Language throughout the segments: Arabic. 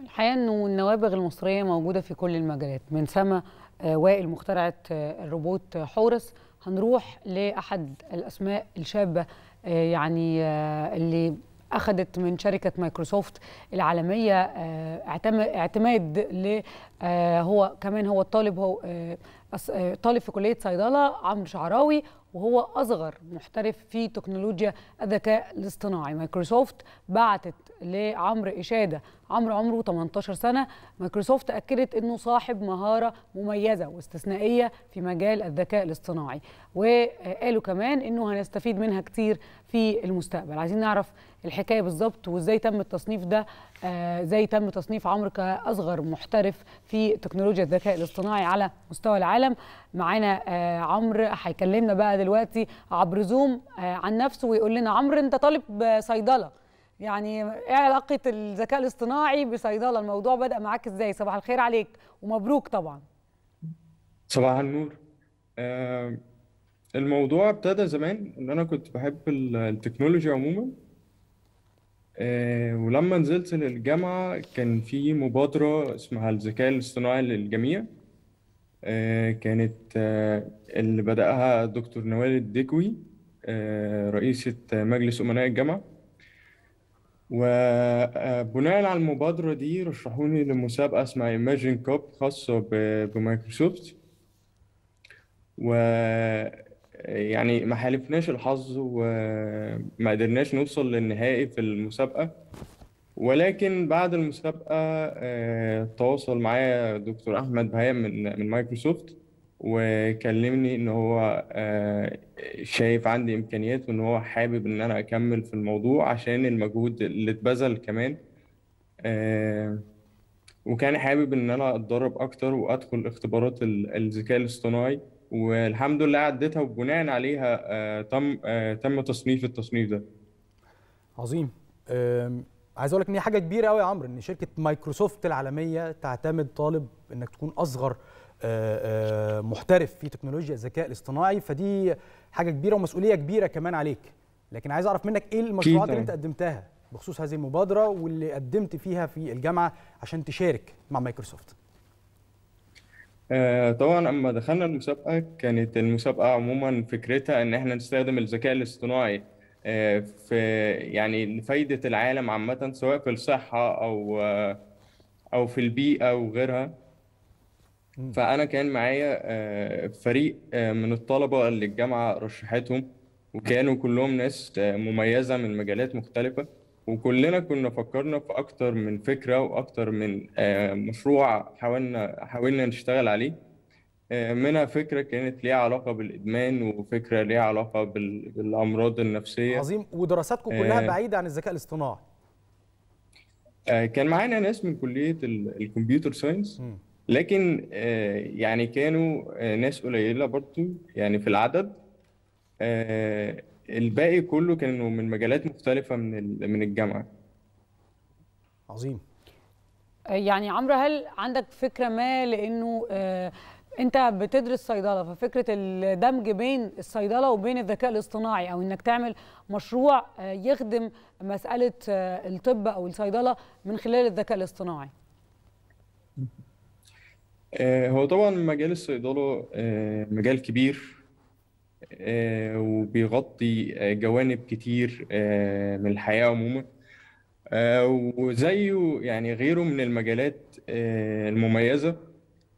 الحقيقه انه النوابغ المصريه موجوده في كل المجالات من سما آه، وائل مخترعه آه، الروبوت آه، حورس هنروح لاحد الاسماء الشابه يعني اللي اخذت من شركه مايكروسوفت العالميه اعتماد هو كمان هو الطالب هو آه، طالب في كليه صيدله عمرو شعراوي وهو اصغر محترف في تكنولوجيا الذكاء الاصطناعي مايكروسوفت بعتت لعمرو اشاده عمرو عمره 18 سنه مايكروسوفت اكدت انه صاحب مهاره مميزه واستثنائيه في مجال الذكاء الاصطناعي وقالوا كمان انه هنستفيد منها كتير في المستقبل عايزين نعرف الحكايه بالظبط وازاي تم التصنيف ده آه، ازاي تم تصنيف عمرو كاصغر محترف في تكنولوجيا الذكاء الاصطناعي على مستوى العالم العالم معانا آه، عمرو هيكلمنا بقى دلوقتي عبر زوم آه، عن نفسه ويقول لنا عمرو انت طالب صيدله يعني ايه علاقه الذكاء الاصطناعي بصيدله الموضوع بدا معاك ازاي صباح الخير عليك ومبروك طبعا صباح النور آه الموضوع ابتدى زمان ان انا كنت بحب التكنولوجيا عموما آه ولما نزلت للجامعه كان في مبادره اسمها الذكاء الاصطناعي للجميع آه، كانت آه، اللي بدأها دكتور نوال الدكوي آه، رئيسة مجلس أمناء الجامعة وبناء على المبادرة دي رشحوني لمسابقة اسمها Imagine Cup خاصة بمايكروسوفت و يعني ما حالفناش الحظ وما قدرناش نوصل للنهائي في المسابقة ولكن بعد المسابقة آه، تواصل معايا دكتور أحمد بهاء من من مايكروسوفت وكلمني إن هو آه، شايف عندي إمكانيات وإن هو حابب إن أنا أكمل في الموضوع عشان المجهود اللي اتبذل كمان آه، وكان حابب إن أنا أتدرب أكتر وأدخل اختبارات الذكاء الاصطناعي والحمد لله عديتها وبناء عليها تم تم تصنيف التصنيف ده عظيم عايز اقول لك ان هي حاجه كبيره قوي يا عمرو ان شركه مايكروسوفت العالميه تعتمد طالب انك تكون اصغر آه، آه، محترف في تكنولوجيا الذكاء الاصطناعي فدي حاجه كبيره ومسؤوليه كبيره كمان عليك لكن عايز اعرف منك ايه المشروعات اللي انت قدمتها بخصوص هذه المبادره واللي قدمت فيها في الجامعه عشان تشارك مع مايكروسوفت آه، طبعا اما دخلنا المسابقه كانت المسابقه عموما فكرتها ان احنا نستخدم الذكاء الاصطناعي في يعني لفايدة العالم عامة سواء في الصحة أو أو في البيئة وغيرها فأنا كان معايا آه، فريق آه، من الطلبة اللي الجامعة رشحتهم وكانوا كلهم ناس آه، مميزة من مجالات مختلفة وكلنا كنا فكرنا في أكتر من فكرة وأكتر من مشروع حاولنا حاولنا نشتغل عليه آه، منها فكره كانت ليها علاقه بالادمان وفكره ليها علاقه بالامراض النفسيه عظيم ودراساتكم كلها آه بعيده عن الذكاء الاصطناعي آه، كان معانا ناس من كليه الكمبيوتر ساينس لكن آه، يعني كانوا ناس قليله برضو يعني في العدد الباقي كله كانوا من مجالات مختلفه من من الجامعه عظيم يعني عمرو هل عندك فكره ما لانه انت بتدرس صيدله ففكره الدمج بين الصيدله وبين الذكاء الاصطناعي او انك تعمل مشروع آه، يخدم مساله آه، الطب او الصيدله من خلال الذكاء الاصطناعي آه، هو طبعا مجال الصيدله مجال كبير وبيغطي جوانب كتير من الحياه عموما وزيه يعني غيره من المجالات المميزه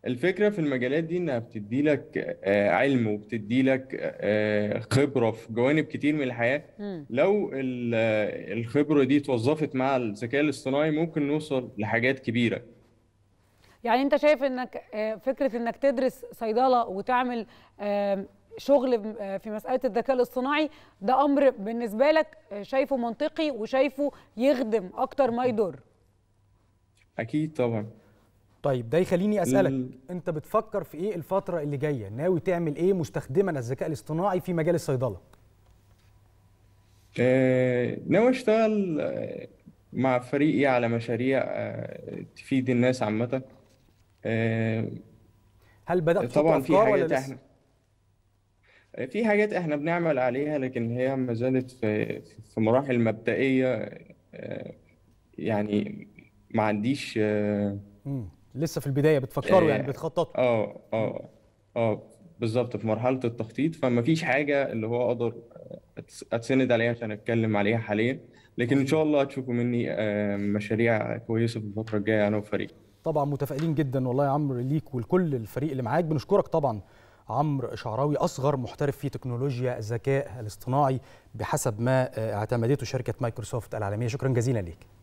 الفكرة في المجالات دي إنها بتدي لك آه، علم وبتدي لك آه، خبرة في جوانب كتير من الحياة لو آه، الخبرة دي توظفت مع الذكاء الاصطناعي ممكن نوصل لحاجات كبيرة يعني أنت شايف إنك فكرة إنك تدرس صيدلة وتعمل شغل في مسألة الذكاء الاصطناعي ده أمر بالنسبة لك شايفه منطقي وشايفه يخدم أكتر ما يضر أكيد طبعاً طيب ده يخليني اسالك م. انت بتفكر في ايه الفتره اللي جايه ناوي تعمل ايه مستخدما الذكاء الاصطناعي في مجال الصيدله آه، ناوي اشتغل آه، مع فريقي إيه على مشاريع آه، تفيد الناس عامه هل بدات طبعا في حاجات احنا في حاجات احنا بنعمل عليها لكن هي ما زالت في في مراحل مبدئيه يعني ما عنديش لسه في البدايه بتفكروا يعني إيه، بتخططوا اه اه اه بالظبط في مرحله التخطيط فما فيش حاجه اللي هو اقدر اتسند عليها عشان اتكلم عليها حاليا لكن ان شاء الله هتشوفوا مني آه، مشاريع كويسه في الفتره الجايه انا وفريقي طبعا متفائلين جدا والله يا عمرو ليك ولكل الفريق اللي معاك بنشكرك طبعا عمرو شعراوي اصغر محترف في تكنولوجيا الذكاء الاصطناعي بحسب ما آه، اعتمدته شركه مايكروسوفت العالميه شكرا جزيلا ليك